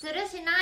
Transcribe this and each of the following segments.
するしない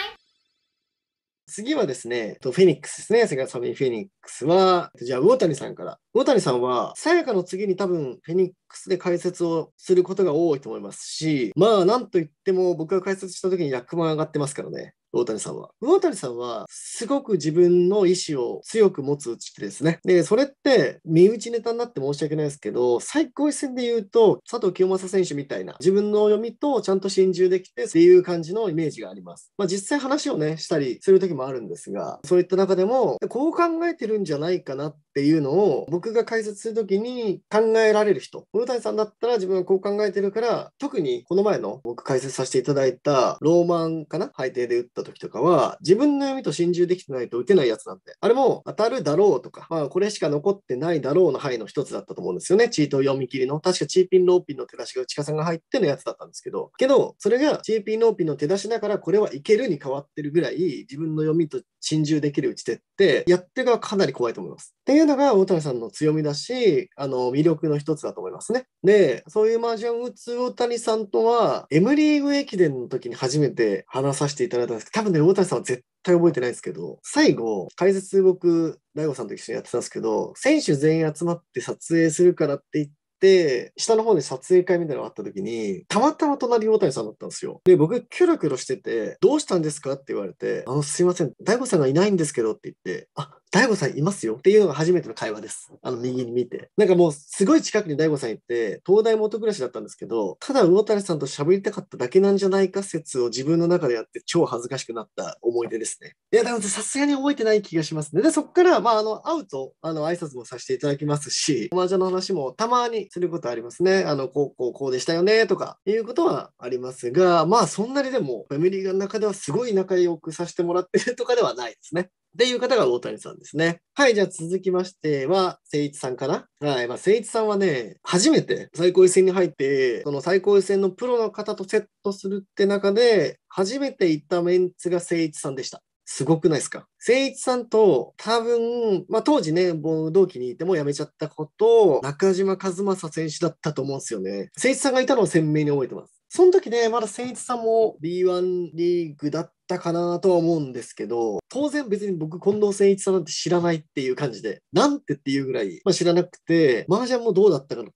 次はですね、フェニックスですね、セガサミフェニックスは、じゃあ、魚谷さんから。魚谷さんは、さやかの次に多分、フェニックスで解説をすることが多いと思いますし、まあ、なんといっても、僕が解説した時に役満上がってますからね。大谷さんは。大谷さんは、すごく自分の意志を強く持つ打ち手ですね。で、それって、身内ネタになって申し訳ないですけど、最高一戦で言うと、佐藤清正選手みたいな、自分の読みとちゃんと心中できてっていう感じのイメージがあります。まあ、実際話をね、したりする時もあるんですが、そういった中でも、こう考えてるんじゃないかなっていうのを、僕が解説する時に考えられる人。大谷さんだったら自分はこう考えてるから、特にこの前の僕解説させていただいた、ローマンかな背景で打った時とかは、自分の読みと心中できてないと打てないやつなんで、あれも当たるだろうとか、まあ、これしか残ってないだろうの範囲の一つだったと思うんですよね。チート読み切りの。確かチーピンローピンの手出しが内川さんが入ってのやつだったんですけど、けど、それがチーピンローピンの手出しだから、これはいけるに変わってるぐらい、自分の読みと心中できる打ち手って、やってがかなり怖いと思います。っていうのが、大谷さんの強みだし、あの、魅力の一つだと思いますね。で、そういうマージャン打つ大谷さんとは、M リーグ駅伝の時に初めて話させていただいたんですけど、多分ね、大谷さんは絶対覚えてないですけど、最後、解説僕、大悟さんと一緒にやってたんですけど、選手全員集まって撮影するからって言って、下の方で撮影会みたいなのがあった時に、たまたま隣大谷さんだったんですよ。で、僕、キョロキョロしてて、どうしたんですかって言われて、あの、すいません、大悟さんがいないんですけどって言って、あ、大悟さんいますよっていうのが初めての会話です。あの、右に見て。なんかもう、すごい近くに大悟さんいて、東大元暮らしだったんですけど、ただ魚谷さんと喋りたかっただけなんじゃないか説を自分の中でやって超恥ずかしくなった思い出ですね。いや、でもさすがに覚えてない気がしますね。で、そっから、まあ、あの、会うと、あの、挨拶もさせていただきますし、お麻雀の話もたまにすることありますね。あの、こう、こう、こうでしたよね、とか、いうことはありますが、まあ、そんなにでも、ファミリーの中ではすごい仲良くさせてもらってるとかではないですね。っていう方が大谷さんですね。はい、じゃあ続きましては、誠一さんかなはい、まあ、誠一さんはね、初めて最高位戦に入って、その最高位戦のプロの方とセットするって中で、初めて行ったメンツが誠一さんでした。すごくないですか誠一さんと多分、まあ、当時ね、もう同期にいても辞めちゃったこと、中島和正選手だったと思うんですよね。誠一さんがいたのを鮮明に覚えてます。その時ね、まだ誠一さんも B1 リーグだった。ったかなとは思うんですけど、当然別に僕、近藤誠一さんなんて知らないっていう感じで、なんてっていうぐらい、まあ、知らなくて、麻雀もどうだったかの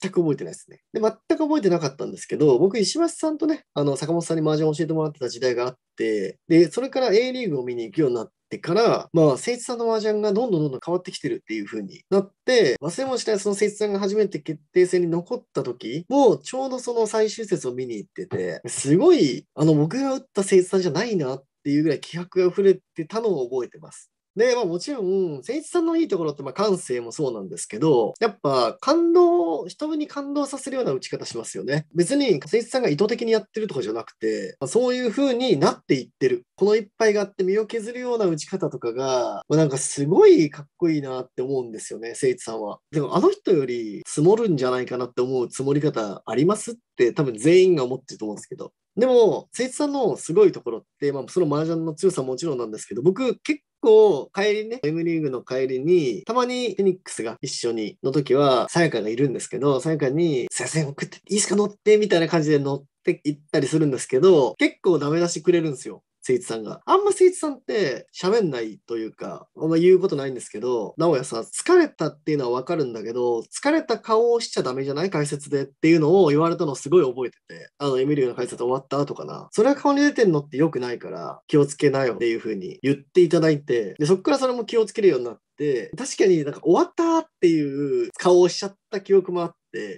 全く覚えてないですね。で、全く覚えてなかったんですけど、僕、石橋さんとね、あの、坂本さんに麻雀を教えてもらってた時代があって、で、それから A リーグを見に行くようになって、ってから、まあ、誠一さんの麻雀がどんどんどんどん変わってきてるっていう風になって、忘れもしないその誠一さんが初めて決定戦に残った時、もちょうどその最終節を見に行ってて、すごい、あの、僕が打った誠一さんじゃないなっていうぐらい気迫が溢れてたのを覚えてます。で、まあもちろん、誠一さんのいいところって、まあ感性もそうなんですけど、やっぱ感動、人に感動させるような打ち方しますよね。別に誠一さんが意図的にやってるとかじゃなくて、まあ、そういう風になっていってる。この一杯があって身を削るような打ち方とかが、まあ、なんかすごいかっこいいなって思うんですよね、誠一さんは。でもあの人より積もるんじゃないかなって思う積もり方ありますって多分全員が思ってると思うんですけど。でも、誠一さんのすごいところって、まあ、その麻雀の強さももちろんなんですけど、僕、結構、帰りね、M リーグの帰りに、たまにフェニックスが一緒にの時は、さやかがいるんですけど、さやかに、先生送っていいですか乗ってみたいな感じで乗って行ったりするんですけど、結構ダメ出してくれるんですよ。誠一さんが。あんま誠一さんって喋んないというか、あんま言うことないんですけど、直哉さん、疲れたっていうのはわかるんだけど、疲れた顔をしちゃダメじゃない解説でっていうのを言われたのすごい覚えてて、あの、エミリオの解説終わった後かな。それは顔に出てんのって良くないから、気をつけなよっていう風に言っていただいて、で、そっからそれも気をつけるようになって、確かになんか終わったっていう顔をしちゃった記憶もあって、、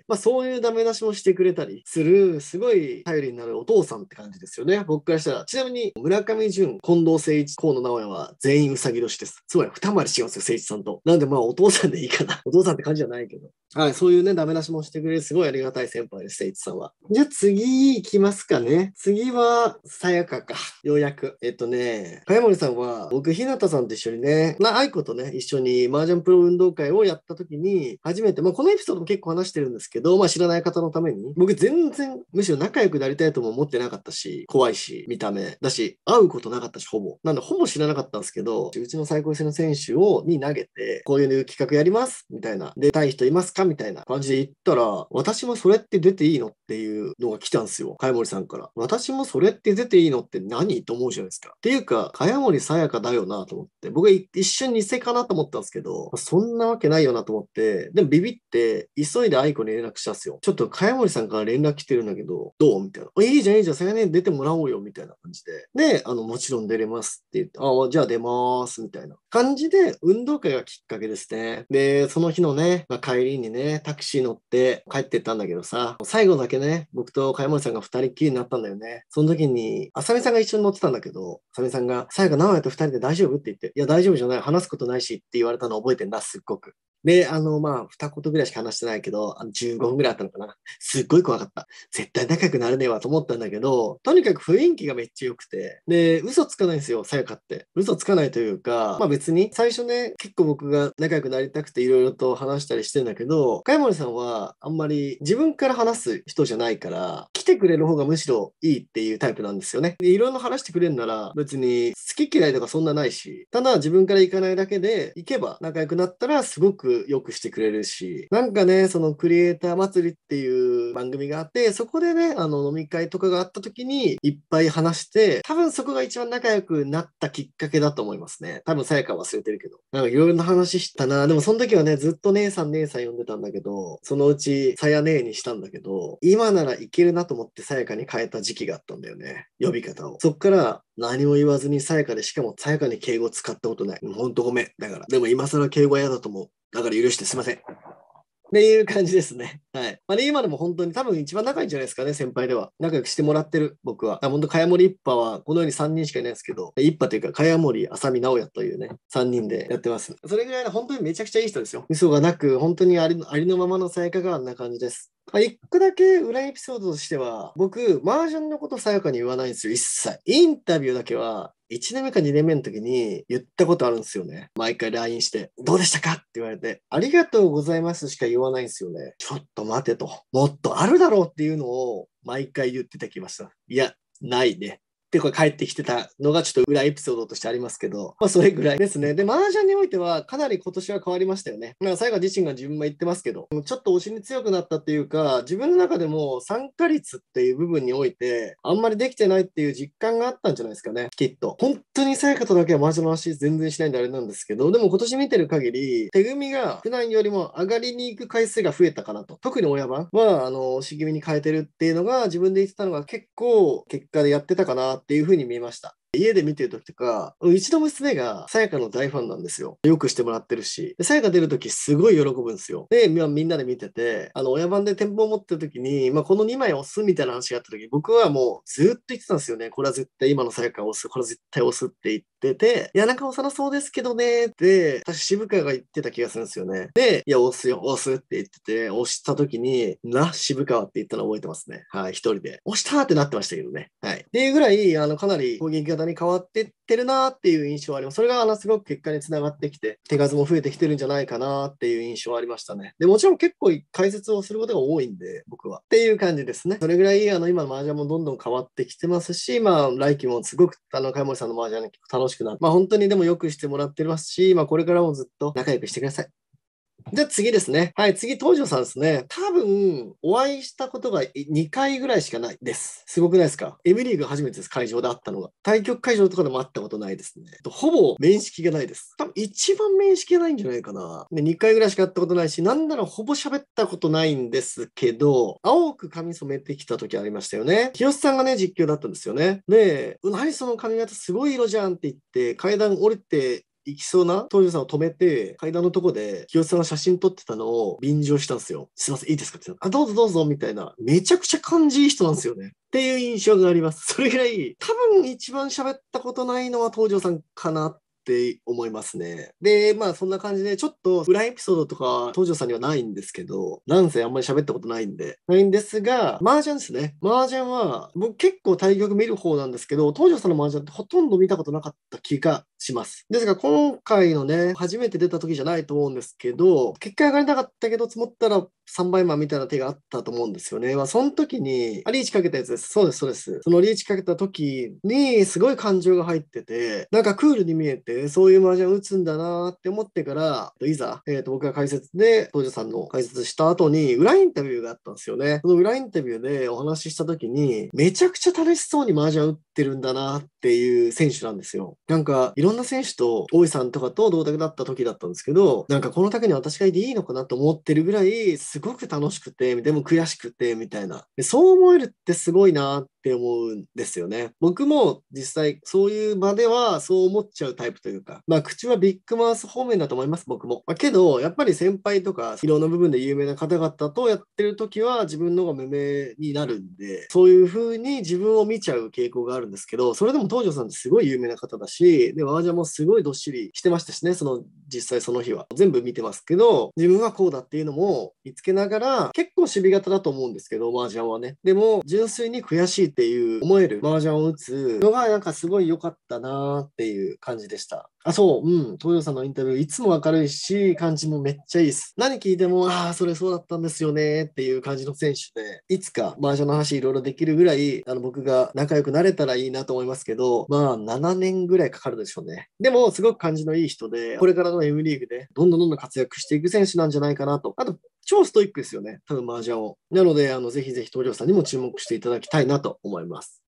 まあ、そういうダメ出しもしてくれたりする、すごい頼りになるお父さんって感じですよね。僕からしたら。ちなみに、村上淳、近藤誠一、河野直哉は全員うさぎ年です。つまり二回り違うんですよ、誠一さんと。なんでまあお父さんでいいかな。お父さんって感じじゃないけど。はい、そういうね、ダメ出しもしてくれる、すごいありがたい先輩です、聖一さんは。じゃあ次行きますかね。次は、さやかか。ようやく。えっとね、早森さんは、僕、ひなたさんと一緒にね、まあ、愛子とね、一緒に麻雀プロ運動会をやった時に、初めて、まあ、このエピソードも結構話してるんですけど、まあ、知らない方のために、僕、全然、むしろ仲良くなりたいとも思ってなかったし、怖いし、見た目だし、会うことなかったし、ほぼ。なんで、ほぼ知らなかったんですけど、うちの最高生の選手を、に投げて、こういう企画やります、みたいな。出たい人いますかみたいな感じで言ったら、私もそれって出ていいのっていうのが来たんですよ。かやもりさんから。私もそれって出ていいのって何と思うじゃないですか。っていうか、かやもりさやかだよなと思って、僕一瞬偽かなと思ったんですけど、そんなわけないよなと思って、でもビビって、急いでアイコに連絡したんですよ。ちょっとかやもりさんから連絡来てるんだけど、どうみたいな。いいじゃん、いいじゃん、さやね出てもらおうよ、みたいな感じで。で、あの、もちろん出れますって言って、ああ、じゃあ出ます、みたいな感じで、運動会がきっかけですね。で、その日のね、まあ、帰りににね、タクシー乗って帰ってったんだけどさ、最後だけね、僕と茅森さんが2人っきりになったんだよね。その時に、浅見さんが一緒に乗ってたんだけど、浅見さんが、さやか直哉と2人で大丈夫って言って、いや大丈夫じゃない、話すことないしって言われたの覚えてんだ、すっごく。で、あの、まあ、二言ぐらいしか話してないけど、あの15分ぐらいあったのかな。すっごい怖かった。絶対仲良くなれねえわと思ったんだけど、とにかく雰囲気がめっちゃ良くて、で、嘘つかないんですよ、さやかって。嘘つかないというか、まあ別に、最初ね、結構僕が仲良くなりたくていろいろと話したりしてんだけど、かやもりさんはあんまり自分から話す人じゃないから、来てくれる方がむしろいいっていうタイプなんですよね。で、いろいろ話してくれるなら、別に好き嫌いとかそんなないし、ただ自分から行かないだけで、行けば仲良くなったらすごく良くしてくれるし、なんかね、そのクリエイター祭りっていう番組があって、そこでね、あの飲み会とかがあった時にいっぱい話して、多分そこが一番仲良くなったきっかけだと思いますね。多分さやか忘れてるけど。なんかいろいろな話したな。でもその時はね、ずっと姉さん姉さん呼んでたんだけど、そのうちさや姉にしたんだけど、今ならいけるなと思ってさやかに変えた時期があったんだよね。呼び方を。そっから何も言わずにさやかでしかもさやかに敬語使ったことない。ほんとごめん。だから。でも今更敬語は嫌だと思う。だから許してすいません。っていう感じですね。はい。まあ、ね、今でも本当に多分一番仲いいんじゃないですかね、先輩では。仲良くしてもらってる、僕は。本当、かやもり一派は、このように3人しかいないですけど、一派というか、かやもり、あさみなおやというね、3人でやってます。それぐらいの本当にめちゃくちゃいい人ですよ。嘘がなく、本当にありのままの才やがあんな感じです。まあ、一個だけ裏エピソードとしては、僕、麻雀のことさやかに言わないんですよ、一切。インタビューだけは、1年目か2年目の時に言ったことあるんですよね。毎回 LINE して、どうでしたかって言われて、ありがとうございますしか言わないんですよね。ちょっと待てと、もっとあるだろうっていうのを毎回言ってた気がした。いや、ないね。て結構帰ってきてたのがちょっと裏エピソードとしてありますけど、まあそれぐらいですね。で、麻雀においてはかなり今年は変わりましたよね。まあ最後自身が自分も言ってますけど、ちょっと推しに強くなったっていうか、自分の中でも参加率っていう部分において、あんまりできてないっていう実感があったんじゃないですかね、きっと。本当にさやかとだけは麻雀の話全然しないんであれなんですけど、でも今年見てる限り、手組が普段よりも上がりに行く回数が増えたかなと。特に親番は、あの、押し気味に変えてるっていうのが自分で言ってたのが結構結果でやってたかなってっていうふうに見えました。家で見てる時とか、うちの娘がさやかの大ファンなんですよ。よくしてもらってるし。さやか出る時すごい喜ぶんですよ。で、みんなで見てて、あの、親番で店舗を持ってる時に、まあ、この2枚押すみたいな話があった時、僕はもうずっと言ってたんですよね。これは絶対今のさやか押す、これは絶対押すって言って。ていや、なんかなそうですけどねって、私、渋川が言ってた気がするんですよね。で、いや、押すよ、押すって言ってて、押した時に、な、渋川って言ったの覚えてますね。はい、一人で。押したってなってましたけどね。はい。っていうぐらい、あの、かなり攻撃型に変わってってるなっていう印象はあります。それがあのすごく結果につながってきて、手数も増えてきてるんじゃないかなっていう印象はありましたね。で、もちろん結構解説をすることが多いんで、僕は。っていう感じですね。それぐらい、あの、今の麻雀もどんどん変わってきてますし、まあ、来期もすごく、あの、貝森さんの麻雀が楽しくなる。まあ、本当にでもよくしてもらってますし、まあ、これからもずっと仲良くしてください。じゃあ次ですね。はい、次、東條さんですね。多分、お会いしたことが2回ぐらいしかないです。すごくないですか ?M リーグ初めてです、会場で会ったのが。対局会場とかでも会ったことないですね。ほぼ面識がないです。多分、一番面識がないんじゃないかな。で2回ぐらいしか会ったことないし、なんならほぼ喋ったことないんですけど、青く髪染めてきた時ありましたよね。清さんがね、実況だったんですよね。で、何その髪型すごい色じゃんって言って、階段降りて行きそうな東條さんを止めて、階段のとこで清津さんが写真撮ってたのを便乗したんですよ。すいません、いいですかって言ったあ、どうぞどうぞみたいな、めちゃくちゃ感じいい人なんですよね。っていう印象があります。それぐらい、多分一番喋ったことないのは東條さんかなっって思いますね。で、まあそんな感じで、ちょっと裏エピソードとか、東條さんにはないんですけど、なんせあんまり喋ったことないんで、ないんですが、麻雀ですね。麻雀は、僕結構対局見る方なんですけど、東條さんの麻雀ってほとんど見たことなかった気がします。ですが、今回のね、初めて出た時じゃないと思うんですけど、結果上がりたかったけど、積もったら3倍マンみたいな手があったと思うんですよね。まあ、その時に、あ、リーチかけたやつです。そうです、そうです。そのリーチかけた時に、すごい感情が入ってて、なんかクールに見えて、えー、そういう麻雀打つんだなって思ってから、いざ、えっ、ー、と、僕が解説で、当時さんの解説した後に、裏インタビューがあったんですよね。その裏インタビューでお話しした時に、めちゃくちゃ楽しそうに麻雀打ってるんだなっっていう選手なんですよ。なんか、いろんな選手と、大井さんとかと同卓だった時だったんですけど、なんかこの卓に私がいていいのかなと思ってるぐらい、すごく楽しくて、でも悔しくて、みたいな。でそう思えるってすごいなって思うんですよね。僕も実際、そういう場ではそう思っちゃうタイプというか、まあ、口はビッグマウス方面だと思います、僕も。まあ、けど、やっぱり先輩とか、いろんな部分で有名な方々とやってる時は、自分のが無名になるんで、そういう風に自分を見ちゃう傾向があるんですけど、それでも東條さんってすごい有名な方だし、で、和ジャもすごいどっしりしてましたしね、その実際その日は全部見てますけど、自分はこうだっていうのも見つけながら、結構守備型だと思うんですけど、麻雀はね。でも、純粋に悔しいっていう思える麻雀を打つのが、なんかすごい良かったなーっていう感じでした。あ、そう、うん、東洋さんのインタビュー、いつも明るいし、感じもめっちゃいいです。何聞いても、ああ、それそうだったんですよねっていう感じの選手で、いつか麻雀の話いろいろできるぐらい、あの、僕が仲良くなれたらいいなと思いますけど、まあ、7年ぐらいかかるでしょうね。でも、すごく感じのいい人で、これからのの M リーグで、どんどんどんどん活躍していく選手なんじゃないかなと。あと、超ストイックですよね。多分、麻雀を。なので、あの、ぜひぜひ東條さんにも注目していただきたいなと思います。